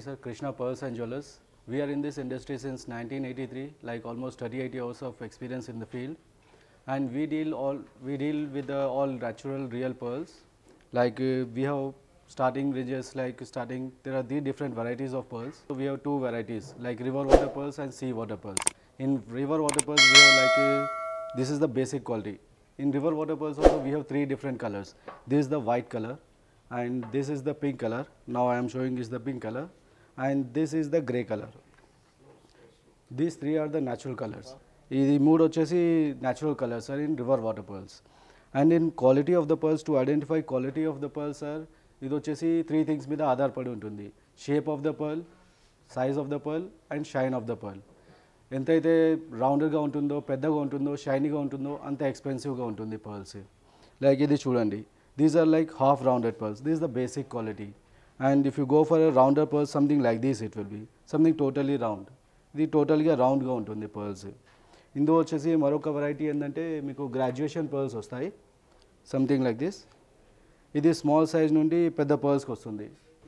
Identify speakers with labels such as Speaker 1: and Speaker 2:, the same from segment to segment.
Speaker 1: sir, Krishna Pearls and Jewelers. We are in this industry since 1983, like almost 38 years of experience in the field. And we deal all we deal with the all natural real pearls. Like uh, we have starting ranges like starting there are three different varieties of pearls. So we have two varieties like river water pearls and sea water pearls. In river water pearls we have like uh, this is the basic quality. In river water pearls also we have three different colors. This is the white color and this is the pink color. Now I am showing is the pink color and this is the gray color. These three are the natural colors. The mood is natural colors are in river water pearls. And in quality of the pearls, to identify quality of the pearls, sir, this three things with the other part. Shape of the pearl, size of the pearl, and shine of the pearl. In rounder, ఎంత అయితే రౌండర్గా ఉంటుందో పెద్దగా ఉంటుందో షైనీగా ఉంటుందో అంత ఎక్స్పెన్సివ్గా ఉంటుంది pearls like like these are like half-rounded pearls. Pearls these the basic quality. And if you go for a rounder pearl, something like this it will be, something totally round. ఇది టోటల్గా రౌండ్గా ఉంటుంది పర్ల్స్ ఇందులో వచ్చేసి మరొక variety ఏంటంటే మీకు graduation pearls వస్తాయి సంథింగ్ లైక్ దిస్ ఇది స్మాల్ సైజ్ నుండి పెద్ద పర్ల్స్కి వస్తుంది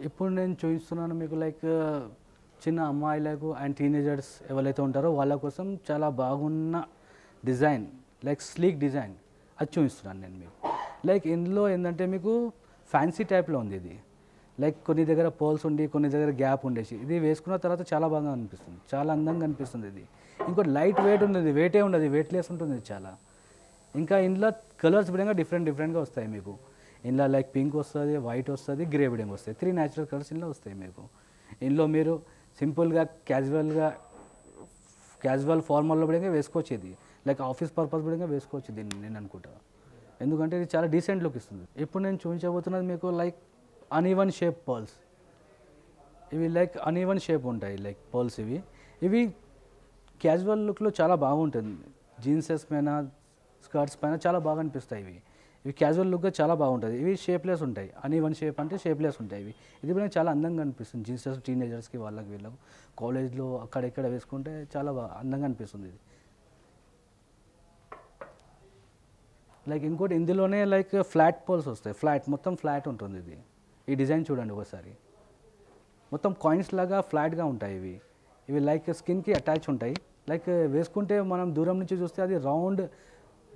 Speaker 2: ఇప్పుడు నేను చూపిస్తున్నాను మీకు లైక్ uh, చిన్న అమ్మాయిలకు అండ్ టీనేజర్స్ ఎవరైతే ఉంటారో వాళ్ళ కోసం చాలా బాగున్న డిజైన్ లైక్ స్లీక్ డిజైన్ అది చూపిస్తున్నాను నేను మీకు లైక్ ఇందులో ఏంటంటే మీకు ఫ్యాన్సీ టైప్లో ఉంది ఇది లైక్ కొన్ని దగ్గర పోల్స్ ఉండి కొన్ని దగ్గర గ్యాప్ ఉండేసి ఇది వేసుకున్న తర్వాత చాలా బాగా అనిపిస్తుంది చాలా అందంగా అనిపిస్తుంది ఇది ఇంకోటి లైట్ వెయిట్ ఉంటుంది వెయిటే ఉండదు వెయిట్లెస్ ఉంటుంది చాలా ఇంకా ఇందులో కలర్స్ విధంగా డిఫరెంట్ డిఫరెంట్గా వస్తాయి మీకు ఇందులో లైక్ పింక్ వస్తుంది వైట్ వస్తుంది గ్రే విడంగా వస్తాయి త్రీ న్యాచురల్ కలర్స్ ఇందులో వస్తాయి మీకు ఇందులో మీరు సింపుల్గా క్యాజువల్గా క్యాజువల్ ఫార్మల్లో కూడా వేసుకోవచ్చు ఇది లైక్ ఆఫీస్ పర్పస్ కూడా వేసుకోవచ్చు దీన్ని నేను అనుకుంటా ఎందుకంటే ఇది చాలా డీసెంట్ లుక్ ఇస్తుంది ఇప్పుడు నేను చూపించబోతున్నది మీకు లైక్ అన్ఈవన్ షేప్ పర్ల్స్ ఇవి లైక్ అన్ఈవన్ షేప్ ఉంటాయి లైక్ పర్ల్స్ ఇవి ఇవి క్యాజువల్ లుక్లో చాలా బాగుంటుంది జీన్సెస్ పైన స్కర్ట్స్ పైన చాలా బాగా అనిపిస్తాయి ఇవి ఇవి క్యాజువల్ లుక్గా చాలా బాగుంటుంది ఇవి షేప్లెస్ ఉంటాయి అనీవన్ వన్ షేప్ అంటే షేప్లెస్ ఉంటాయి ఇవి ఇది కూడా చాలా అందంగా అనిపిస్తుంది జీన్సెస్ టీనేజర్స్కి వాళ్ళకి వీళ్ళకు కాలేజ్లో అక్కడెక్కడ వేసుకుంటే చాలా బాగా అందంగా అనిపిస్తుంది ఇది లైక్ ఇంకోటి ఇందులోనే లైక్ ఫ్లాట్ పోల్స్ వస్తాయి ఫ్లాట్ మొత్తం ఫ్లాట్ ఉంటుంది ఇది ఈ డిజైన్ చూడండి ఒకసారి మొత్తం కాయిన్స్ లాగా ఫ్లాట్గా ఉంటాయి ఇవి ఇవి లైక్ స్కిన్కి అటాచ్ ఉంటాయి లైక్ వేసుకుంటే మనం దూరం నుంచి చూస్తే అది రౌండ్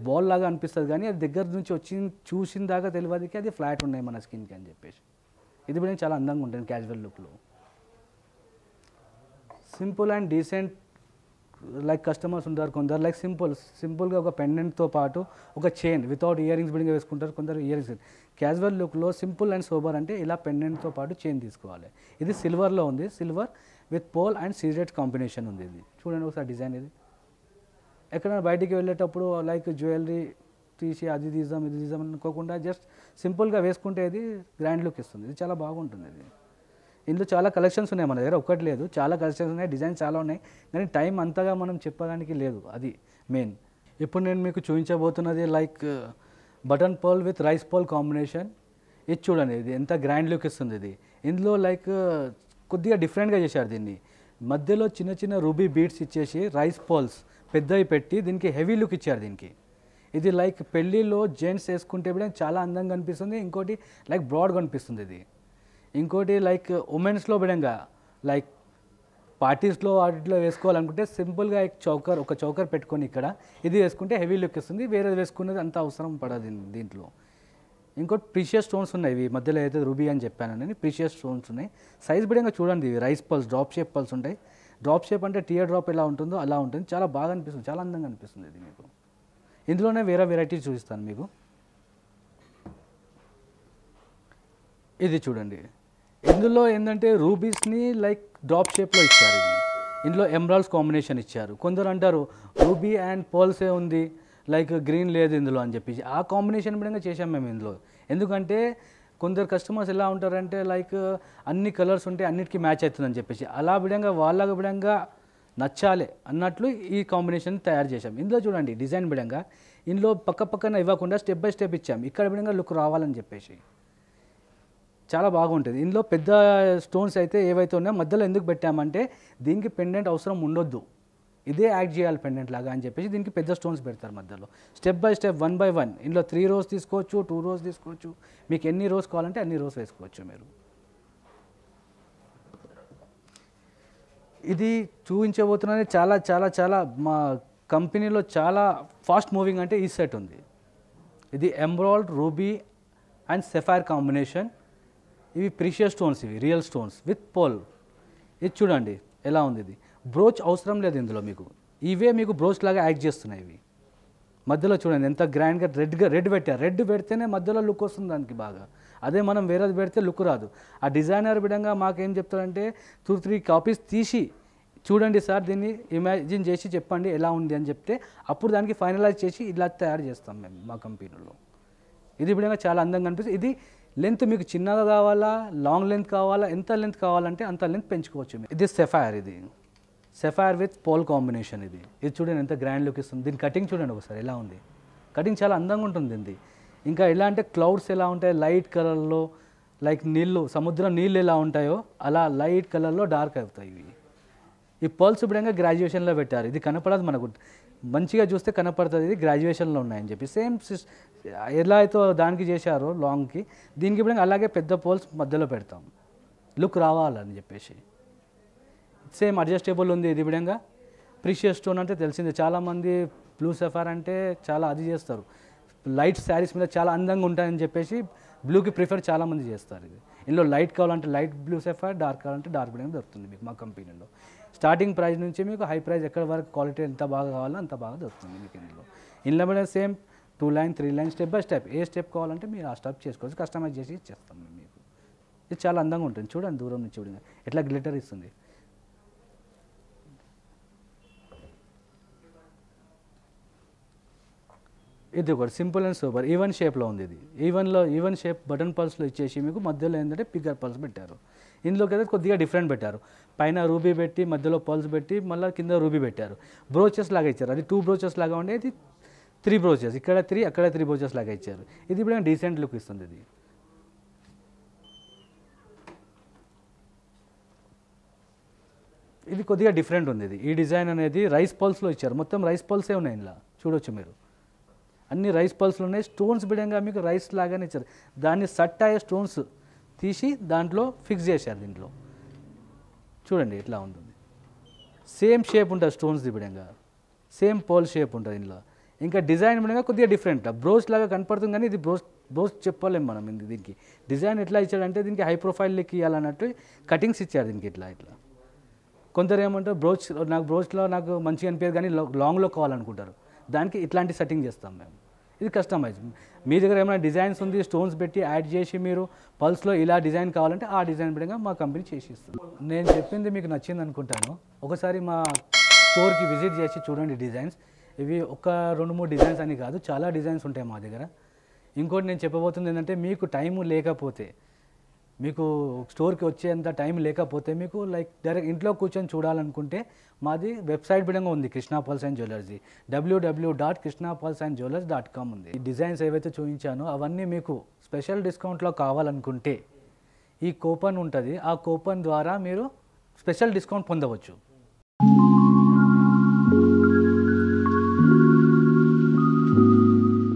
Speaker 2: బాల్ లాగా అనిపిస్తుంది కానీ అది దగ్గర నుంచి వచ్చి చూసిన దాకా తెలియదుకి అది ఫ్లాట్ ఉన్నాయి మన స్కిన్కి అని చెప్పేసి ఇది కూడా చాలా అందంగా ఉంటుంది క్యాజువల్ లుక్లో simple and decent like customers ఉంటారు కొందరు లైక్ సింపుల్ సింపుల్గా ఒక పెండెంట్తో పాటు ఒక చైన్ వితౌట్ ఇయరింగ్స్ రింగ్స్ వేసుకుంటారు కొందరు ఇయరింగ్స్ క్యాజువల్ లుక్లో సింపుల్ అండ్ సోబర్ అంటే ఇలా పెండెంట్తో పాటు చైన్ తీసుకోవాలి ఇది సిల్వర్లో ఉంది silver with pearl and CZ combination ఉంది ఇది చూడండి ఒకసారి డిజైన్ ఇది ఎక్కడైనా బయటికి వెళ్ళేటప్పుడు లైక్ జ్యువెలరీ తీసి అది తీద్దాం ఇది తీద్దాం అనుకోకుండా జస్ట్ సింపుల్గా వేసుకుంటే ఇది గ్రాండ్ లుక్ ఇస్తుంది ఇది చాలా బాగుంటుంది ఇది ఇందులో చాలా కలెక్షన్స్ ఉన్నాయి మన దగ్గర ఒకటి లేదు చాలా కలెక్షన్స్ ఉన్నాయి డిజైన్స్ చాలా ఉన్నాయి కానీ టైం అంతగా మనం చెప్పడానికి లేదు అది మెయిన్ ఇప్పుడు నేను మీకు చూపించబోతున్నది like button pearl with rice pearl combination ఇది చూడండి ఇది ఎంత గ్రాండ్ లుక్ ఇస్తుంది ఇది ఇందులో లైక్ uh, కొద్దిగా డిఫరెంట్గా చేశారు దీన్ని మధ్యలో చిన్న చిన్న రూబీ బీట్స్ ఇచ్చేసి రైస్ పోల్స్ పెద్దవి పెట్టి దీనికి హెవీ లుక్ ఇచ్చారు దీనికి ఇది లైక్ పెళ్ళిలో జెంట్స్ వేసుకుంటే కూడా చాలా అందంగా కనిపిస్తుంది ఇంకోటి లైక్ బ్రాడ్గా కనిపిస్తుంది ఇది ఇంకోటి లైక్ ఉమెన్స్లో విధంగా లైక్ పార్టీస్లో వాటిలో వేసుకోవాలనుకుంటే సింపుల్గా ఒక చౌకర్ ఒక చౌకర్ పెట్టుకొని ఇక్కడ ఇది వేసుకుంటే హెవీ లుక్ ఇస్తుంది వేరేది వేసుకునేది అంత అవసరం పడదు దీంట్లో ఇంకోటి ప్రీషియస్ స్టోన్స్ ఉన్నాయి ఇవి మధ్యలో అయితే రూబీ అని చెప్పాను నేను ప్రీషియస్ స్టోన్స్ ఉన్నాయి సైజ్ బిడంగా చూడండి ఇవి rice pearls drop shape pearls ఉంటాయి డ్రాప్ షేప్ అంటే టీయర్ డ్రాప్ ఎలా ఉంటుందో అలా ఉంటుంది చాలా బాగా అనిపిస్తుంది చాలా అందంగా అనిపిస్తుంది ఇది మీకు ఇందులోనే వేరే వెరైటీస్ చూపిస్తాను మీకు ఇది చూడండి ఇందులో ఏంటంటే రూబీస్ని లైక్ డ్రాప్ షేప్లో ఇచ్చారు ఇది ఇందులో ఎమరాల్స్ కాంబినేషన్ ఇచ్చారు కొందరు అంటారు రూబీ అండ్ పర్ల్సే ఉంది లైక్ గ్రీన్ లేదు ఇందులో అని చెప్పి ఆ కాంబినేషన్ విధంగా చేసాం మేము ఇందులో ఎందుకంటే కొందరు కస్టమర్స్ ఎలా ఉంటారంటే లైక్ అన్ని కలర్స్ ఉంటే అన్నిటికీ మ్యాచ్ అవుతుందని చెప్పేసి అలా విధంగా వాళ్ళ విధంగా నచ్చాలి అన్నట్లు ఈ కాంబినేషన్ తయారు చేశాం ఇందులో చూడండి డిజైన్ విధంగా ఇందులో పక్క పక్కన ఇవ్వకుండా స్టెప్ బై స్టెప్ ఇచ్చాం ఇక్కడ విధంగా లుక్ రావాలని చెప్పేసి చాలా బాగుంటుంది ఇందులో పెద్ద స్టోన్స్ అయితే ఏవైతే ఉన్నాయో మధ్యలో ఎందుకు పెట్టామంటే దీనికి పెండెంట్ అవసరం ఉండొద్దు ఇదే యాక్ట్ చేయాలి పెండెంట్ లాగా అని చెప్పేసి దీనికి పెద్ద స్టోన్స్ పెడతారు మధ్యలో step by step one by one ఇందులో త్రీ రోస్ తీసుకోవచ్చు టూ రోస్ తీసుకోవచ్చు మీకు ఎన్ని రోజు కావాలంటే అన్ని రోజు వేసుకోవచ్చు మీరు ఇది చూపించబోతున్నది చాలా చాలా చాలా మా కంపెనీలో చాలా ఫాస్ట్ మూవింగ్ అంటే ఈ సెట్ ఉంది ఇది ఎంబ్రాయిడ్ రూబీ అండ్ సెఫైర్ కాంబినేషన్ ఇవి ప్రీషియస్ స్టోన్స్ ఇవి రియల్ స్టోన్స్ విత్ పోల్ ఇది చూడండి ఎలా ఉంది ఇది బ్రోచ్ అవసరం లేదు ఇందులో మీకు ఇవే మీకు బ్రోచ్ లాగా యాక్ట్ చేస్తున్నాయి ఇవి మధ్యలో చూడండి ఎంత గ్రాండ్గా రెడ్గా రెడ్ పెట్టారు రెడ్ పెడితేనే మధ్యలో లుక్ వస్తుంది దానికి బాగా అదే మనం వేరేది పెడితే లుక్ రాదు ఆ డిజైనర్ విధంగా మాకేం చెప్తారంటే టూ త్రీ కాపీస్ తీసి చూడండి సార్ దీన్ని ఇమాజిన్ చేసి చెప్పండి ఎలా ఉంది అని చెప్తే అప్పుడు దానికి ఫైనలైజ్ చేసి ఇలా తయారు చేస్తాం మేము మా కంపెనీలో ఇది ఇప్పుడు చాలా అందంగా అనిపిస్తుంది ఇది లెంత్ మీకు చిన్నగా కావాలా లాంగ్ లెంత్ కావాలా ఎంత లెంత్ కావాలంటే అంత లెంత్ పెంచుకోవచ్చు ఇది సెఫైర్ ఇది సెఫైర్ విత్ పోల్ కాంబినేషన్ ఇది ఇది చూడండి ఎంత గ్రాండ్ లుక్ ఇస్తుంది దీని కటింగ్ చూడండి ఒకసారి ఎలా ఉంది కటింగ్ చాలా అందంగా ఉంటుంది ఇది ఇంకా ఎలా అంటే క్లౌడ్స్ ఎలా ఉంటాయి లైట్ కలర్లో లైక్ నీళ్ళు సముద్రం నీళ్ళు ఎలా ఉంటాయో అలా లైట్ కలర్లో డార్క్ అవుతాయి ఇవి ఈ పర్ల్స్ ఇప్పుడు గ్రాడ్యుయేషన్లో పెట్టారు ఇది కనపడదు మనకు మంచిగా చూస్తే కనపడుతుంది ఇది గ్రాడ్యుయేషన్లో ఉన్నాయని చెప్పి సేమ్ ఎలా అయితే దానికి చేశారో లాంగ్కి దీనికి ఇప్పుడు అలాగే పెద్ద పోల్స్ మధ్యలో పెడతాం లుక్ రావాలని చెప్పేసి సేమ్ అడ్జస్టేబుల్ ఉంది ఇది విధంగా ప్రిషియస్ స్టోన్ అంటే తెలిసిందే చాలామంది బ్లూ సఫార్ అంటే చాలా అది చేస్తారు లైట్ శారీస్ మీద చాలా అందంగా ఉంటాయని చెప్పేసి బ్లూకి ప్రిఫర్ చాలామంది చేస్తారు ఇది ఇందులో లైట్ కావాలంటే లైట్ బ్లూ సెఫైర్ డార్క్ కావాలంటే డార్క్ బ్లూ దొరుకుతుంది మీకు మా కంపెనీలో స్టార్టింగ్ ప్రైస్ నుంచి మీకు హై ప్రైస్ ఎక్కడ వరకు క్వాలిటీ ఎంత బాగా కావాలో అంత బాగా దొరుకుతుంది మీకు ఇందులో ఇందులో కూడా same two line three line step by step ఏ స్టెప్ కావాలంటే మీరు ఆ స్టెప్ చేసుకోవచ్చు కస్టమైజ్ చేసి ఇచ్చేస్తాం మీకు ఇది చాలా అందంగా ఉంటుంది చూడండి దూరం నుంచి చూడండి ఎట్లా గ్లిటర్ ఇస్తుంది ఇది ఒకటి సింపుల్ అండ్ సూపర్ ఈవెన్ షేప్లో ఉంది ఇది ఈవెన్లో ఈవెన్ షేప్ బటన్ పల్స్లో ఇచ్చేసి మీకు మధ్యలో ఏంటంటే పిగ్గర్ పల్స్ పెట్టారు ఇందులోకి అయితే కొద్దిగా డిఫరెంట్ పెట్టారు పైన రూబీ పెట్టి మధ్యలో పల్స్ పెట్టి మళ్ళీ కింద రూబీ పెట్టారు బ్రోచెస్ లాగా ఇచ్చారు అది టూ బ్రోచెస్ లాగా ఉండే ఇది త్రీ బ్రోచెస్ ఇక్కడ త్రీ అక్కడ త్రీ బ్రోచెస్ లాగా ఇచ్చారు ఇది ఇప్పుడు డీసెంట్ లుక్ ఇస్తుంది ఇది ఇది కొద్దిగా డిఫరెంట్ ఉంది ఇది ఈ డిజైన్ అనేది రైస్ పల్స్లో ఇచ్చారు మొత్తం రైస్ పల్సే ఉన్నాయి ఇందులో చూడొచ్చు మీరు అన్ని రైస్ పల్స్లు ఉన్నాయి స్టోన్స్ బిడంగా మీకు రైస్ లాగానే ఇచ్చారు దాన్ని సట్ అయ్యే స్టోన్స్ తీసి దాంట్లో ఫిక్స్ చేశారు దీంట్లో చూడండి ఇట్లా ఉంటుంది సేమ్ షేప్ ఉంటుంది స్టోన్స్ బిడంగా సేమ్ పోల్ షేప్ ఉంటుంది ఇందులో ఇంకా డిజైన్ బిడంగా కొద్దిగా డిఫరెంట్ బ్రోచ్ లాగా కనపడుతుంది కానీ ఇది బ్రోచ్ బ్రోచ్ చెప్పలేము మనం ఇది దీనికి డిజైన్ ఎట్లా ఇచ్చాడంటే దీనికి హై ప్రొఫైల్ లెక్క ఇవ్వాలన్నట్టు కటింగ్స్ ఇచ్చారు దీనికి ఇట్లా ఇట్లా కొందరు ఏమంటారు బ్రోచ్ నాకు బ్రోచ్లో నాకు మంచిగా అనిపించదు కానీ లాంగ్లో కావాలనుకుంటారు దానికి ఇట్లాంటి సెట్టింగ్ చేస్తాం మేము ఇది కస్టమైజ్ మీ దగ్గర ఏమైనా డిజైన్స్ ఉంది స్టోన్స్ పెట్టి యాడ్ చేసి మీరు పల్స్లో ఇలా డిజైన్ కావాలంటే ఆ డిజైన్ పెట్టగా మా కంపెనీ చేసి ఇస్తుంది నేను చెప్పింది మీకు నచ్చింది అనుకుంటాను ఒకసారి మా స్టోర్కి విజిట్ చేసి చూడండి డిజైన్స్ ఇవి ఒక రెండు మూడు డిజైన్స్ అని కాదు చాలా డిజైన్స్ ఉంటాయి మా దగ్గర ఇంకోటి నేను చెప్పబోతుంది ఏంటంటే మీకు టైము లేకపోతే మీకు స్టోర్కి వచ్చేంత టైం లేకపోతే మీకు లైక్ డైరెక్ట్ ఇంట్లో కూర్చొని చూడాలనుకుంటే మాది వెబ్సైట్ విధంగా ఉంది కృష్ణా పల్స్ అండ్ జ్యువెలర్స్ది W W dot Krishna pearls and jewellers dot com ఉంది ఈ డిజైన్స్ ఏవైతే చూపించానో అవన్నీ మీకు స్పెషల్ డిస్కౌంట్లో కావాలనుకుంటే ఈ కూపన్ ఉంటుంది ఆ కూపన్ ద్వారా మీరు స్పెషల్ డిస్కౌంట్ పొందవచ్చు